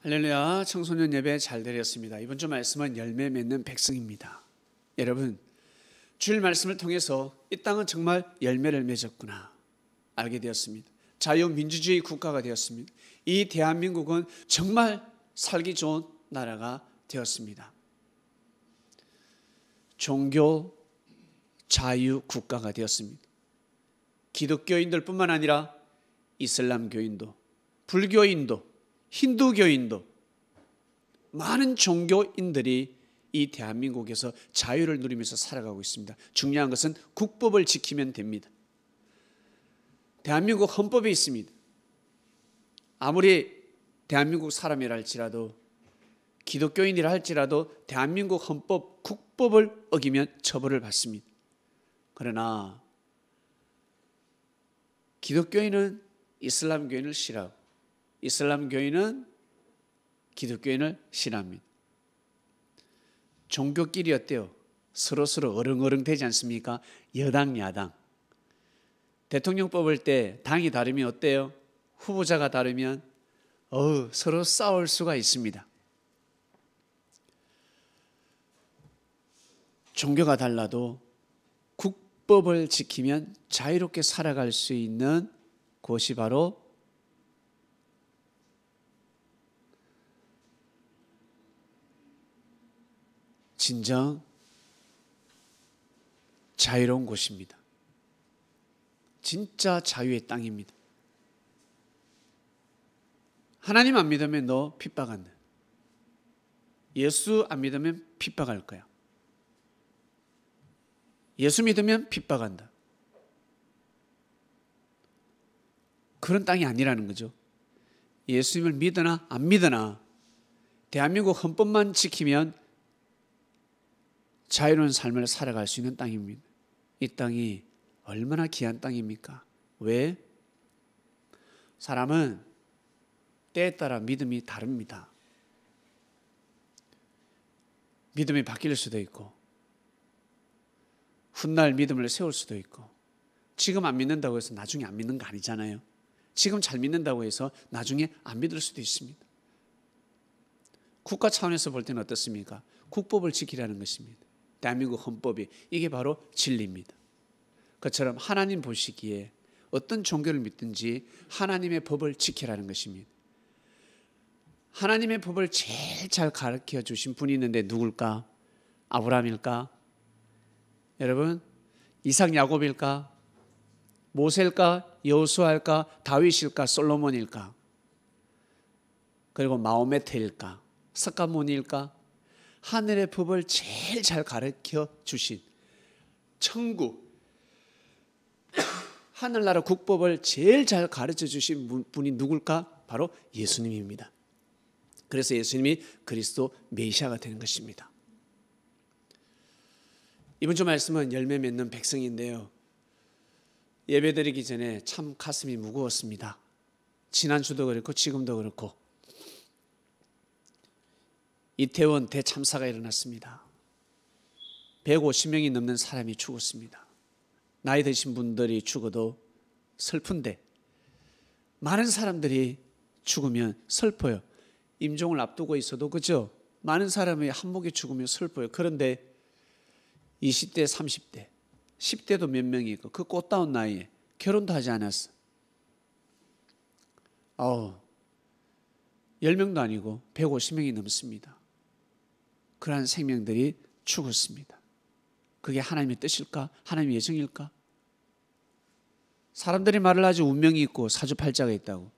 할렐루야 청소년 예배 잘 드렸습니다. 이번 주 말씀은 열매 맺는 백성입니다. 여러분 주일 말씀을 통해서 이 땅은 정말 열매를 맺었구나 알게 되었습니다. 자유민주주의 국가가 되었습니다. 이 대한민국은 정말 살기 좋은 나라가 되었습니다. 종교 자유 국가가 되었습니다. 기독교인들뿐만 아니라 이슬람교인도 불교인도 힌두교인도 많은 종교인들이 이 대한민국에서 자유를 누리면서 살아가고 있습니다. 중요한 것은 국법을 지키면 됩니다. 대한민국 헌법에 있습니다. 아무리 대한민국 사람이라 할지라도 기독교인이라 할지라도 대한민국 헌법 국법을 어기면 처벌을 받습니다. 그러나 기독교인은 이슬람교인을 싫어하고 이슬람교인은 기독교인을 신합니다. 종교끼리 어때요? 서로서로 어릉어릉 되지 않습니까? 여당, 야당. 대통령 뽑을 때 당이 다르면 어때요? 후보자가 다르면 어우, 서로 싸울 수가 있습니다. 종교가 달라도 국법을 지키면 자유롭게 살아갈 수 있는 곳이 바로 진정 자유로운 곳입니다. 진짜 자유의 땅입니다. 하나님 안 믿으면 너 핍박한다. 예수 안 믿으면 핍박할 거야. 예수 믿으면 핍박한다. 그런 땅이 아니라는 거죠. 예수님을 믿으나 안 믿으나 대한민국 헌법만 지키면 자유로운 삶을 살아갈 수 있는 땅입니다. 이 땅이 얼마나 귀한 땅입니까? 왜? 사람은 때에 따라 믿음이 다릅니다. 믿음이 바뀔 수도 있고, 훗날 믿음을 세울 수도 있고, 지금 안 믿는다고 해서 나중에 안 믿는 거 아니잖아요. 지금 잘 믿는다고 해서 나중에 안 믿을 수도 있습니다. 국가 차원에서 볼 때는 어떻습니까? 국법을 지키라는 것입니다. 대한민국 헌법이 이게 바로 진리입니다. 그처럼 하나님 보시기에 어떤 종교를 믿든지 하나님의 법을 지키라는 것입니다. 하나님의 법을 제일 잘 가르쳐 주신 분이 있는데 누굴까? 아브라함일까? 여러분 이삭 야곱일까? 모세일까? 여호수아일까? 다윗일까? 솔로몬일까? 그리고 마오메테일까? 석가모니일까? 하늘의 법을 제일 잘 가르쳐 주신 천국 하늘나라 국법을 제일 잘 가르쳐 주신 분이 누굴까? 바로 예수님입니다. 그래서 예수님이 그리스도 메시아가 되는 것입니다. 이번 주 말씀은 열매 맺는 백성인데요. 예배드리기 전에 참 가슴이 무거웠습니다. 지난 주도 그렇고 지금도 그렇고 이태원 대참사가 일어났습니다. 150명이 넘는 사람이 죽었습니다. 나이 드신 분들이 죽어도 슬픈데 많은 사람들이 죽으면 슬퍼요. 임종을 앞두고 있어도 그죠? 많은 사람이 한목에 죽으면 슬퍼요. 그런데 20대, 30대, 10대도 몇 명이 있고 그 꽃다운 나이에 결혼도 하지 않았어. 아우, 10명도 아니고 150명이 넘습니다. 그러한 생명들이 죽었습니다. 그게 하나님의 뜻일까? 하나님의 예정일까? 사람들이 말을 하지 운명이 있고 사주팔자가 있다고.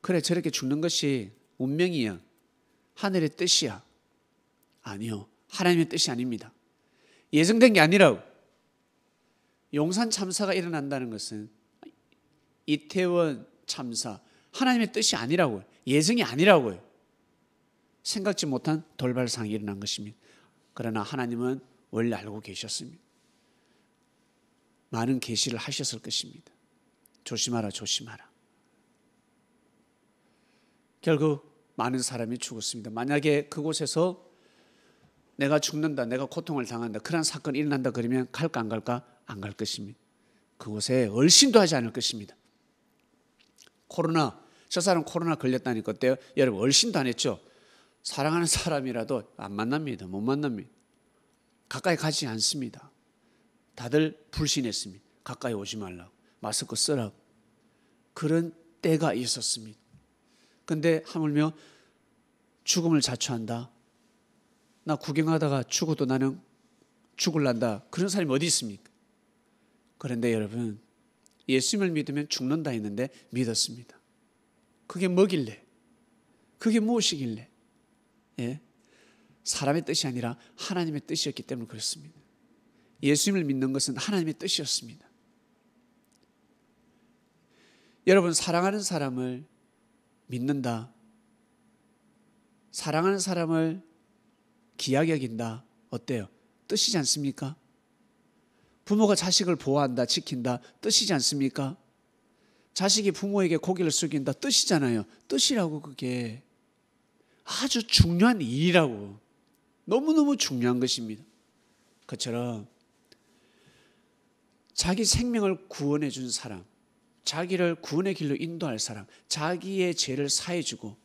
그래 저렇게 죽는 것이 운명이야. 하늘의 뜻이야. 아니요. 하나님의 뜻이 아닙니다. 예정된 게 아니라고. 용산 참사가 일어난다는 것은 이태원 참사 하나님의 뜻이 아니라고 예정이 아니라고요. 생각지 못한 돌발상이 일어난 것입니다. 그러나 하나님은 원래 알고 계셨습니다. 많은 계시를 하셨을 것입니다. 조심하라, 조심하라. 결국 많은 사람이 죽었습니다. 만약에 그곳에서 내가 죽는다, 내가 고통을 당한다, 그런 사건이 일어난다 그러면 갈까 안 갈까? 안 갈 것입니다. 그곳에 얼씬도 하지 않을 것입니다. 코로나, 저 사람 코로나 걸렸다니까 어때요? 여러분, 얼씬도 안 했죠? 사랑하는 사람이라도 안 만납니다. 못 만납니다. 가까이 가지 않습니다. 다들 불신했습니다. 가까이 오지 말라고. 마스크 쓰라고. 그런 때가 있었습니다. 근데 하물며 죽음을 자초한다. 나 구경하다가 죽어도 나는 죽을란다. 그런 사람이 어디 있습니까? 그런데 여러분, 예수님을 믿으면 죽는다 했는데 믿었습니다. 그게 뭐길래? 그게 무엇이길래? 예? 사람의 뜻이 아니라 하나님의 뜻이었기 때문에 그렇습니다. 예수님을 믿는 것은 하나님의 뜻이었습니다. 여러분 사랑하는 사람을 믿는다. 사랑하는 사람을 귀하게 긴다 어때요? 뜻이지 않습니까? 부모가 자식을 보호한다, 지킨다. 뜻이지 않습니까? 자식이 부모에게 고개를 숙인다. 뜻이잖아요. 뜻이라고 그게. 아주 중요한 일이라고 너무너무 중요한 것입니다. 그처럼 자기 생명을 구원해 준 사람, 자기를 구원의 길로 인도할 사람, 자기의 죄를 사해 주고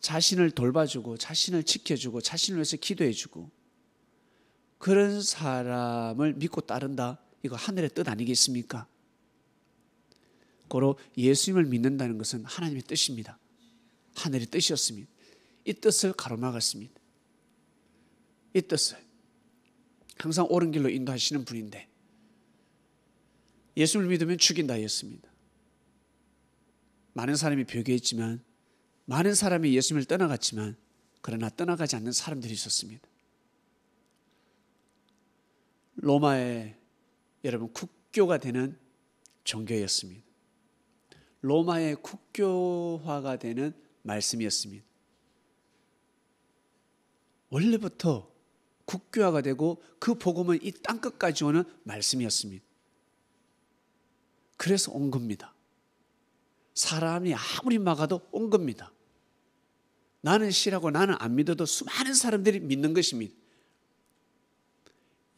자신을 돌봐주고 자신을 지켜주고 자신을 위해서 기도해주고 그런 사람을 믿고 따른다. 이거 하늘의 뜻 아니겠습니까? 고로 예수님을 믿는다는 것은 하나님의 뜻입니다. 하늘의 뜻이었습니다. 이 뜻을 가로막았습니다. 이 뜻을 항상 옳은 길로 인도하시는 분인데 예수를 믿으면 죽인다 했습니다. 많은 사람이 벽에있지만 많은 사람이 예수님을 떠나갔지만 그러나 떠나가지 않는 사람들이 있었습니다. 로마의 여러분 국교가 되는 종교였습니다. 로마의 국교화가 되는 말씀이었습니다. 원래부터 국교화가 되고 그 복음은 이땅 끝까지 오는 말씀이었습니다. 그래서 온 겁니다. 사람이 아무리 막아도 온 겁니다. 나는 싫어하고 나는 안 믿어도 수많은 사람들이 믿는 것입니다.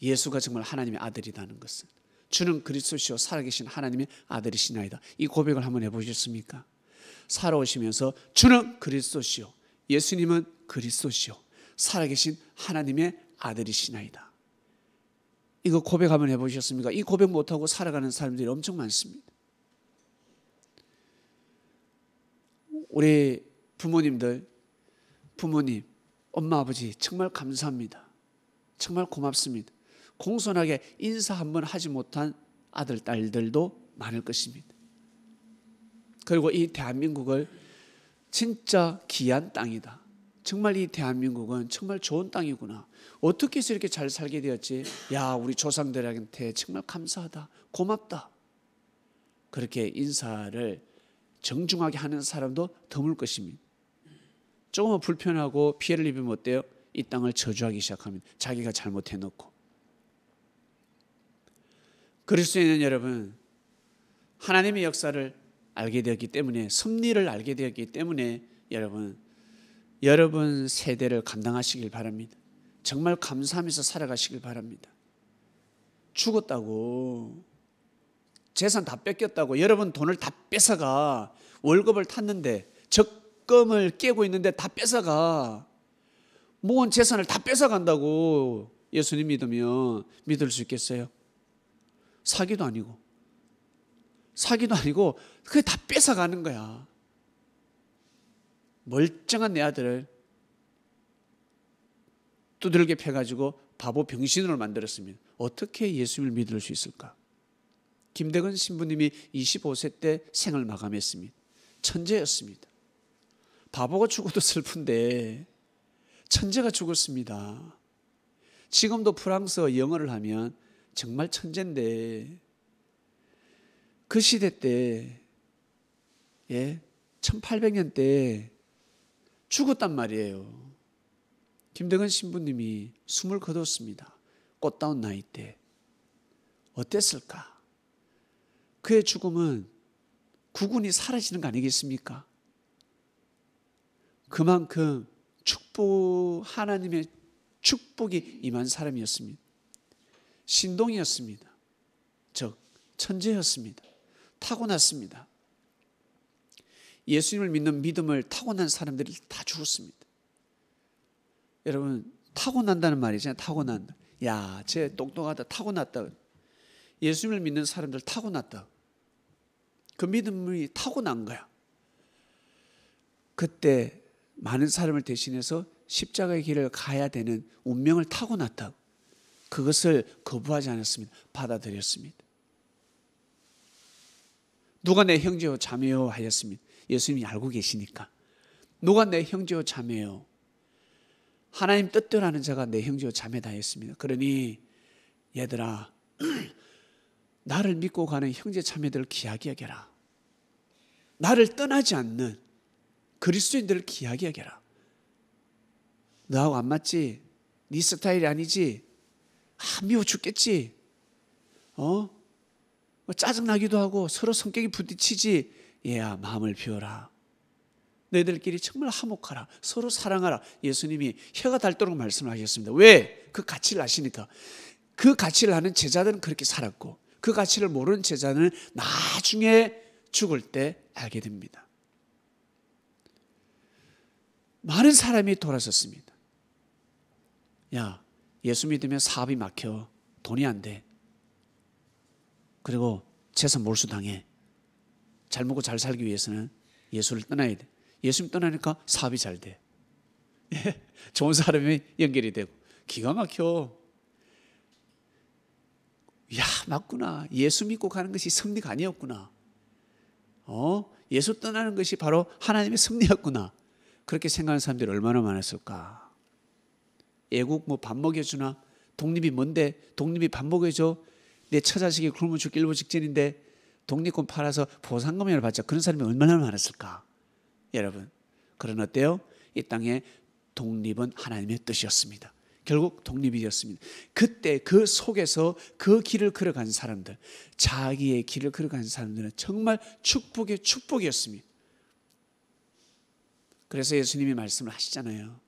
예수가 정말 하나님의 아들이라는 것은 주는 그리스도시요 살아계신 하나님의 아들이시나이다. 이 고백을 한번 해보셨습니까? 살아오시면서 주는 그리스도시요 예수님은 그리스도시요 살아계신 하나님의 아들이시나이다. 이거 고백 한번 해보셨습니까? 이 고백 못하고 살아가는 사람들이 엄청 많습니다. 우리 부모님들, 부모님, 엄마, 아버지, 정말 감사합니다. 정말 고맙습니다. 공손하게 인사 한번 하지 못한 아들, 딸들도 많을 것입니다. 그리고 이 대한민국을 진짜 귀한 땅이다. 정말 이 대한민국은 정말 좋은 땅이구나. 어떻게 해서 이렇게 잘 살게 되었지? 야, 우리 조상들한테 정말 감사하다. 고맙다. 그렇게 인사를 정중하게 하는 사람도 드물 것입니다. 조금만 불편하고 피해를 입으면 어때요? 이 땅을 저주하기 시작하면 자기가 잘못해 놓고. 그럴수 있는 여러분 하나님의 역사를 알게 되었기 때문에 섭리를 알게 되었기 때문에 여러분 여러분 세대를 감당하시길 바랍니다. 정말 감사하면서 살아가시길 바랍니다. 죽었다고 재산 다 뺏겼다고 여러분 돈을 다 뺏어가 월급을 탔는데 적금을 깨고 있는데 다 뺏어가 모은 재산을 다 뺏어간다고 예수님 믿으면 믿을 수 있겠어요? 사기도 아니고 사기도 아니고 그게 다 뺏어가는 거야. 멀쩡한 내 아들을 두들겨 패가지고 바보 병신으로 만들었습니다. 어떻게 예수를 믿을 수 있을까? 김대근 신부님이 25세 때 생을 마감했습니다. 천재였습니다. 바보가 죽어도 슬픈데 천재가 죽었습니다. 지금도 프랑스어 영어를 하면 정말 천재인데 그 시대 때 예, 1800년 때 죽었단 말이에요. 김대근 신부님이 숨을 거뒀습니다. 꽃다운 나이 때. 어땠을까? 그의 죽음은 구군이 사라지는 거 아니겠습니까? 그만큼 축복, 하나님의 축복이 임한 사람이었습니다. 신동이었습니다. 즉, 천재였습니다. 타고났습니다. 예수님을 믿는 믿음을 타고난 사람들이 다 죽었습니다. 여러분 타고난다는 말이잖아요. 타고난 야, 쟤 똑똑하다. 타고났다. 예수님을 믿는 사람들 타고났다. 그 믿음이 타고난 거야. 그때 많은 사람을 대신해서 십자가의 길을 가야 되는 운명을 타고났다. 그것을 거부하지 않았습니다. 받아들였습니다. 누가 내 형제요 자매요 하였습니다. 예수님이 알고 계시니까. 누가 내 형제요 자매요? 하나님 뜻대로 하는 자가 내 형제요 자매다 했습니다. 그러니 얘들아 나를 믿고 가는 형제 자매들을 귀하게 여겨라. 나를 떠나지 않는 그리스도인들을 귀하게 여겨라. 너하고 안 맞지? 네 스타일이 아니지? 아, 미워 죽겠지? 어? 뭐 짜증나기도 하고 서로 성격이 부딪히지 얘야 마음을 비워라. 너희들끼리 정말 화목하라. 서로 사랑하라. 예수님이 혀가 닳도록 말씀하셨습니다. 왜? 그 가치를 아시니까. 그 가치를 아는 제자들은 그렇게 살았고 그 가치를 모르는 제자는 나중에 죽을 때 알게 됩니다. 많은 사람이 돌아섰습니다. 야, 예수 믿으면 사업이 막혀. 돈이 안 돼. 그리고 재산 몰수당해. 잘 먹고 잘 살기 위해서는 예수를 떠나야 돼. 예수님 떠나니까 사업이 잘 돼. 예, 좋은 사람이 연결이 되고 기가 막혀. 야 맞구나. 예수 믿고 가는 것이 승리가 아니었구나. 어 예수 떠나는 것이 바로 하나님의 승리였구나. 그렇게 생각하는 사람들이 얼마나 많았을까. 애국 뭐 밥 먹여주나 독립이 뭔데 독립이 밥 먹여줘. 내 처자식이 굶어 죽기 일보 직전인데 독립권 팔아서 보상금을 받자 그런 사람이 얼마나 많았을까? 여러분, 그런 어때요? 이 땅에 독립은 하나님의 뜻이었습니다. 결국 독립이었습니다. 그때 그 속에서 그 길을 걸어간 사람들, 자기의 길을 걸어간 사람들은 정말 축복의 축복이었습니다. 그래서 예수님이 말씀을 하시잖아요.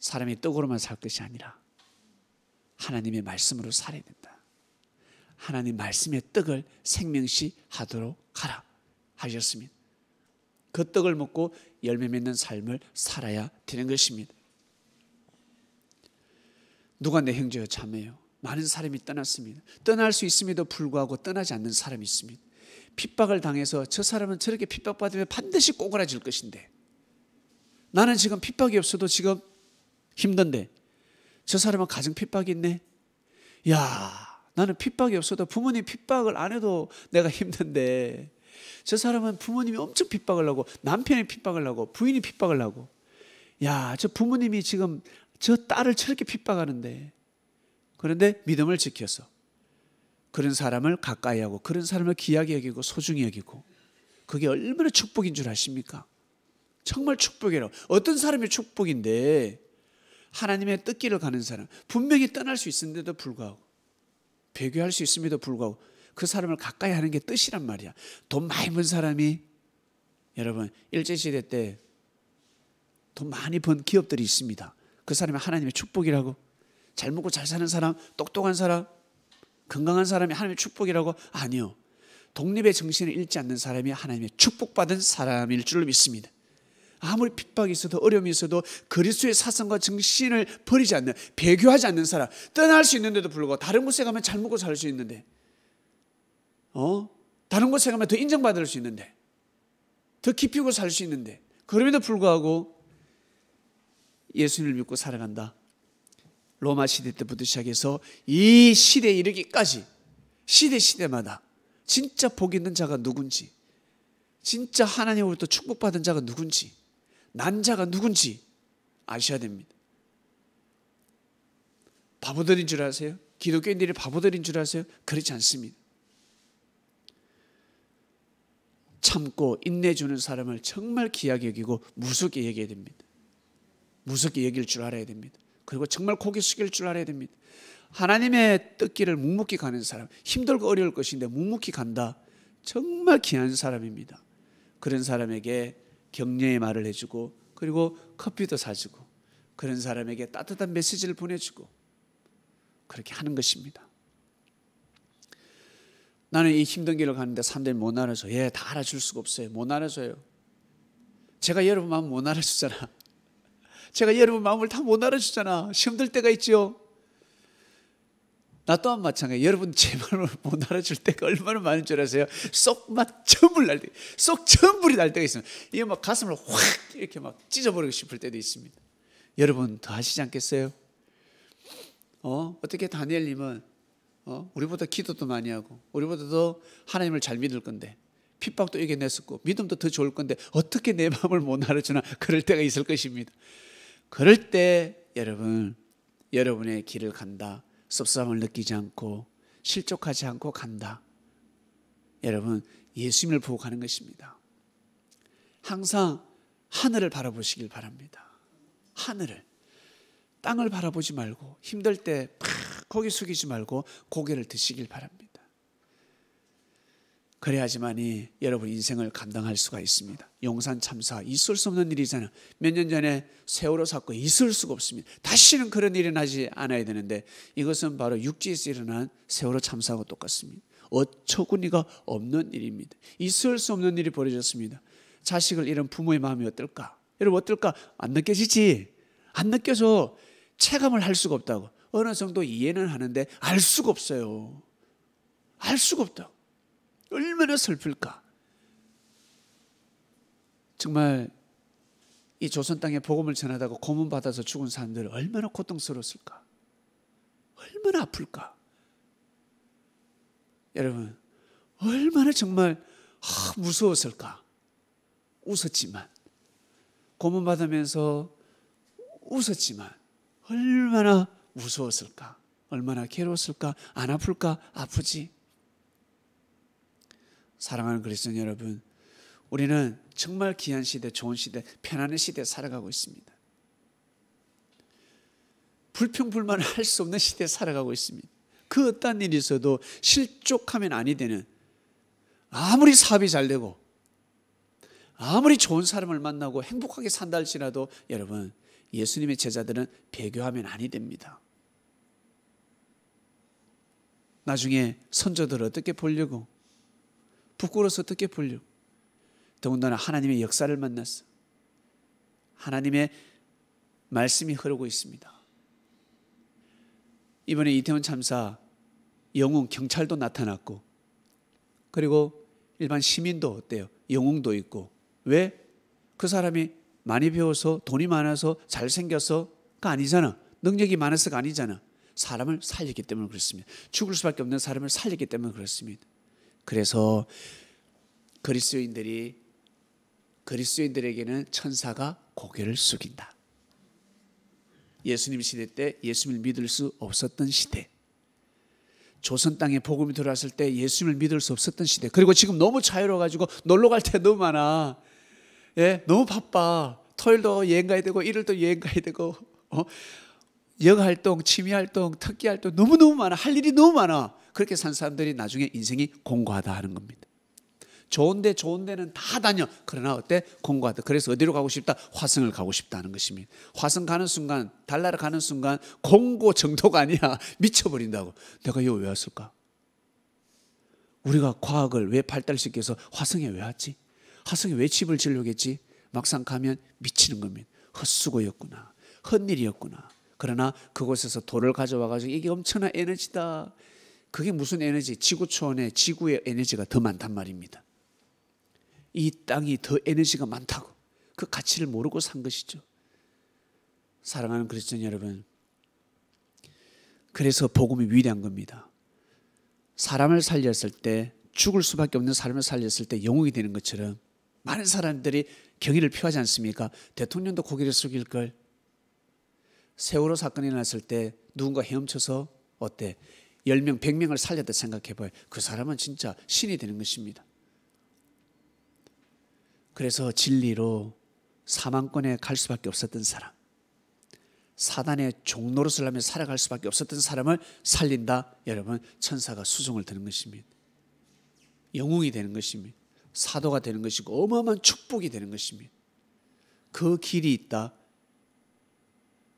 사람이 떡으로만 살 것이 아니라 하나님의 말씀으로 살아야 된다. 하나님 말씀의 떡을 생명시 하도록 하라 하셨습니다. 그 떡을 먹고 열매 맺는 삶을 살아야 되는 것입니다. 누가 내 형제여 자매요? 많은 사람이 떠났습니다. 떠날 수 있음에도 불구하고 떠나지 않는 사람이 있습니다. 핍박을 당해서 저 사람은 저렇게 핍박받으면 반드시 꼬그라질 것인데 나는 지금 핍박이 없어도 지금 힘든데 저 사람은 가정 핍박이 있네. 야, 나는 핍박이 없어도 부모님 핍박을 안 해도 내가 힘든데 저 사람은 부모님이 엄청 핍박을 하고 남편이 핍박을 하고 부인이 핍박을 하고 야, 저 부모님이 지금 저 딸을 저렇게 핍박하는데 그런데 믿음을 지켜서 그런 사람을 가까이 하고 그런 사람을 귀하게 여기고 소중히 여기고 그게 얼마나 축복인 줄 아십니까? 정말 축복이라고. 어떤 사람이 축복인데 하나님의 뜻길을 가는 사람 분명히 떠날 수있는데도 불구하고 배교할 수 있음에도 불구하고 그 사람을 가까이 하는 게 뜻이란 말이야. 돈 많이 번 사람이 여러분 일제 시대 때 돈 많이 번 기업들이 있습니다. 그 사람이 하나님의 축복이라고 잘 먹고 잘 사는 사람, 똑똑한 사람, 건강한 사람이 하나님의 축복이라고 아니요. 독립의 정신을 잃지 않는 사람이 하나님의 축복받은 사람일 줄 믿습니다. 아무리 핍박이 있어도 어려움이 있어도 그리스도의 사상과 정신을 버리지 않는 배교하지 않는 사람 떠날 수 있는데도 불구하고 다른 곳에 가면 잘 먹고 살 수 있는데 어 다른 곳에 가면 더 인정받을 수 있는데 더 깊이고 살 수 있는데 그럼에도 불구하고 예수님을 믿고 살아간다. 로마 시대 때부터 시작해서 이 시대에 이르기까지 시대 시대마다 진짜 복 있는 자가 누군지 진짜 하나님으로부터 축복받은 자가 누군지 난자가 누군지 아셔야 됩니다. 바보들인 줄 아세요? 기독교인들이 바보들인 줄 아세요? 그렇지 않습니다. 참고 인내주는 사람을 정말 귀하게 여기고 무섭게 여겨야 됩니다. 무섭게 여길 줄 알아야 됩니다. 그리고 정말 고개 숙일 줄 알아야 됩니다. 하나님의 뜻길을 묵묵히 가는 사람, 힘들고 어려울 것인데 묵묵히 간다. 정말 귀한 사람입니다. 그런 사람에게 격려의 말을 해주고 그리고 커피도 사주고 그런 사람에게 따뜻한 메시지를 보내주고 그렇게 하는 것입니다. 나는 이 힘든 길을 가는데 사람들이 못 알아줘. 예, 다 알아줄 수가 없어요. 못 알아줘요. 제가 여러분 마음 못 알아주잖아. 제가 여러분 마음을 다 못 알아주잖아. 힘들 때가 있죠. 나 또한 마찬가지. 여러분 제 말을 못 알아줄 때가 얼마나 많은 줄 아세요? 쏙 막 전불 날 때, 쏙 전불이 날 때가 있습니다. 이게 막 가슴을 확 이렇게 막 찢어버리고 싶을 때도 있습니다. 여러분 더 하시지 않겠어요? 어 어떻게 다니엘님은 어? 우리보다 기도도 많이 하고 우리보다 더 하나님을 잘 믿을 건데 핍박도 이겨냈었고 믿음도 더 좋을 건데 어떻게 내 마음을 못 알아주나 그럴 때가 있을 것입니다. 그럴 때 여러분 여러분의 길을 간다. 섭섭함을 느끼지 않고 실족하지 않고 간다. 여러분, 예수님을 보고 가는 것입니다. 항상 하늘을 바라보시길 바랍니다. 하늘을. 땅을 바라보지 말고 힘들 때 거기 숙이지 말고 고개를 드시길 바랍니다. 그래야지만이 여러분 인생을 감당할 수가 있습니다. 용산 참사 있을 수 없는 일이잖아요. 몇 년 전에 세월호 사건 있을 수가 없습니다. 다시는 그런 일이 나지 않아야 되는데 이것은 바로 육지에서 일어난 세월호 참사와 똑같습니다. 어처구니가 없는 일입니다. 있을 수 없는 일이 벌어졌습니다. 자식을 잃은 부모의 마음이 어떨까? 여러분 어떨까? 안 느껴지지? 안 느껴서 체감을 할 수가 없다고. 어느 정도 이해는 하는데 알 수가 없어요. 알 수가 없다고. 얼마나 슬플까? 정말 이 조선 땅에 복음을 전하다가 고문 받아서 죽은 사람들 얼마나 고통스러웠을까? 얼마나 아플까? 여러분, 얼마나 정말 아, 무서웠을까? 웃었지만 고문 받으면서 웃었지만 얼마나 무서웠을까? 얼마나 괴로웠을까? 안 아플까? 아프지. 사랑하는 그리스도인 여러분, 우리는 정말 귀한 시대, 좋은 시대, 편안한 시대에 살아가고 있습니다. 불평불만을 할 수 없는 시대에 살아가고 있습니다. 그 어떤 일이 있어도 실족하면 아니 되는 아무리 사업이 잘 되고 아무리 좋은 사람을 만나고 행복하게 산다 할지라도 여러분 예수님의 제자들은 배교하면 아니 됩니다. 나중에 선조들 을 어떻게 보려고 부끄러워서 어떻게 풀려? 더군다나 하나님의 역사를 만났어. 하나님의 말씀이 흐르고 있습니다. 이번에 이태원 참사 영웅 경찰도 나타났고 그리고 일반 시민도 어때요? 영웅도 있고 왜? 그 사람이 많이 배워서 돈이 많아서 잘생겨서가 아니잖아. 능력이 많아서가 아니잖아. 사람을 살렸기 때문에 그렇습니다. 죽을 수밖에 없는 사람을 살렸기 때문에 그렇습니다. 그래서 그리스도인들이 그리스도인들에게는 천사가 고개를 숙인다. 예수님 시대 때 예수님을 믿을 수 없었던 시대. 조선 땅에 복음이 들어왔을 때 예수님을 믿을 수 없었던 시대. 그리고 지금 너무 자유로워 가지고 놀러 갈 때 너무 많아. 예, 너무 바빠. 토요일도 여행 가야 되고 일요일도 여행 가야 되고 어? 여가활동, 취미활동, 특기활동 너무너무 많아. 할 일이 너무 많아. 그렇게 산 사람들이 나중에 인생이 공고하다 하는 겁니다. 좋은데 좋은데는 다 다녀. 그러나 어때? 공고하다. 그래서 어디로 가고 싶다? 화성을 가고 싶다는 것입니다. 화성 가는 순간, 달나라 가는 순간 공고 정도가 아니야. 미쳐버린다고. 내가 이거 왜 왔을까? 우리가 과학을 왜 발달시켜서 화성에 왜 왔지? 화성에 왜 집을 지려겠지? 막상 가면 미치는 겁니다. 헛수고였구나. 헛일이었구나. 그러나 그곳에서 돌을 가져와 가지고 이게 엄청난 에너지다. 그게 무슨 에너지? 지구촌에 지구의 에너지가 더 많단 말입니다. 이 땅이 더 에너지가 많다고 그 가치를 모르고 산 것이죠. 사랑하는 그리스도인 여러분, 그래서 복음이 위대한 겁니다. 사람을 살렸을 때 죽을 수밖에 없는 사람을 살렸을 때 영웅이 되는 것처럼 많은 사람들이 경의를 표하지 않습니까? 대통령도 고개를 숙일 걸 세월호 사건이 났을 때 누군가 헤엄쳐서 어때? 10명, 100명을 살렸다 생각해봐요. 그 사람은 진짜 신이 되는 것입니다. 그래서 진리로 사망권에 갈 수밖에 없었던 사람, 사단의 종노릇을 하며 살아갈 수밖에 없었던 사람을 살린다. 여러분, 천사가 수종을 드는 것입니다. 영웅이 되는 것입니다. 사도가 되는 것이고 어마어마한 축복이 되는 것입니다. 그 길이 있다.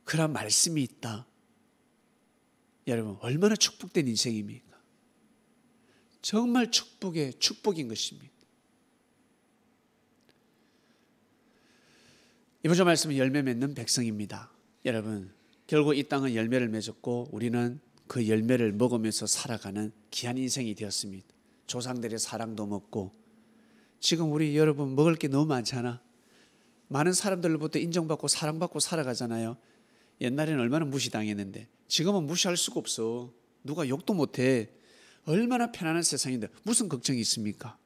그런 말씀이 있다. 여러분, 얼마나 축복된 인생입니까? 정말 축복의 축복인 것입니다. 이보조 말씀은 열매 맺는 백성입니다. 여러분, 결국 이 땅은 열매를 맺었고 우리는 그 열매를 먹으면서 살아가는 귀한 인생이 되었습니다. 조상들의 사랑도 먹고 지금 우리 여러분 먹을 게 너무 많잖아. 많은 사람들로부터 인정받고 사랑받고 살아가잖아요. 옛날에는 얼마나 무시당했는데 지금은 무시할 수가 없어. 누가 욕도 못해. 얼마나 편안한 세상인데 무슨 걱정이 있습니까?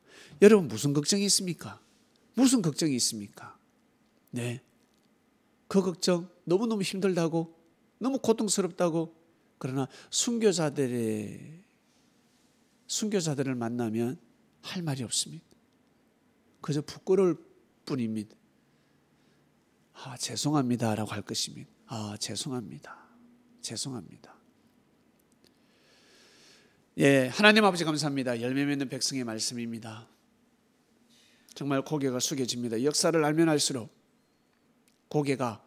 여러분 무슨 걱정이 있습니까? 무슨 걱정이 있습니까? 네. 그 걱정 너무너무 힘들다고 너무 고통스럽다고 그러나 순교자들의 순교자들을 만나면 할 말이 없습니다. 그저 부끄러울 뿐입니다. 아, 죄송합니다라고 할 것입니다. 아, 죄송합니다. 죄송합니다. 예, 하나님 아버지 감사합니다. 열매 맺는 백성의 말씀입니다. 정말 고개가 숙여집니다. 역사를 알면 알수록 고개가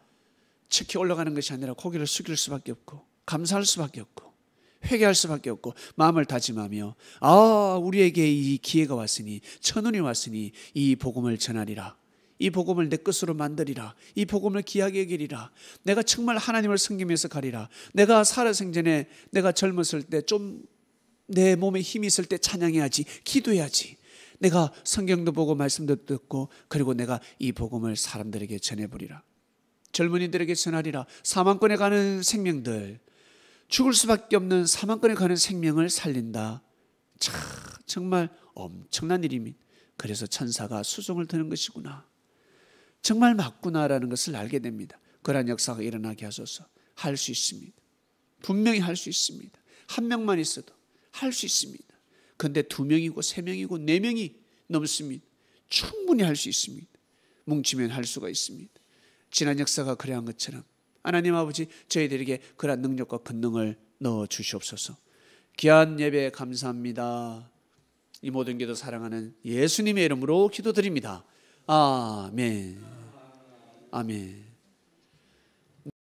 척히 올라가는 것이 아니라 고개를 숙일 수밖에 없고 감사할 수밖에 없고 회개할 수밖에 없고 마음을 다짐하며 아 우리에게 이 기회가 왔으니 천운이 왔으니 이 복음을 전하리라 이 복음을 내 것으로 만들이라. 이 복음을 기하게 여기리라. 내가 정말 하나님을 섬기면서 가리라. 내가 살아생전에 내가 젊었을 때 좀 내 몸에 힘이 있을 때 찬양해야지. 기도해야지. 내가 성경도 보고 말씀도 듣고 그리고 내가 이 복음을 사람들에게 전해버리라. 젊은이들에게 전하리라. 사망권에 가는 생명들. 죽을 수밖에 없는 사망권에 가는 생명을 살린다. 참 정말 엄청난 일입니다. 그래서 천사가 수종을 드는 것이구나. 정말 맞구나라는 것을 알게 됩니다. 그러한 역사가 일어나게 하소서 할 수 있습니다. 분명히 할 수 있습니다. 한 명만 있어도 할 수 있습니다. 근데 두 명이고 세 명이고 네 명이 넘습니다. 충분히 할 수 있습니다. 뭉치면 할 수가 있습니다. 지난 역사가 그래한 것처럼 하나님 아버지 저희들에게 그러한 능력과 권능을 넣어 주시옵소서. 귀한 예배 감사합니다. 이 모든 기도 사랑하는 예수님의 이름으로 기도드립니다. 아멘. 아멘.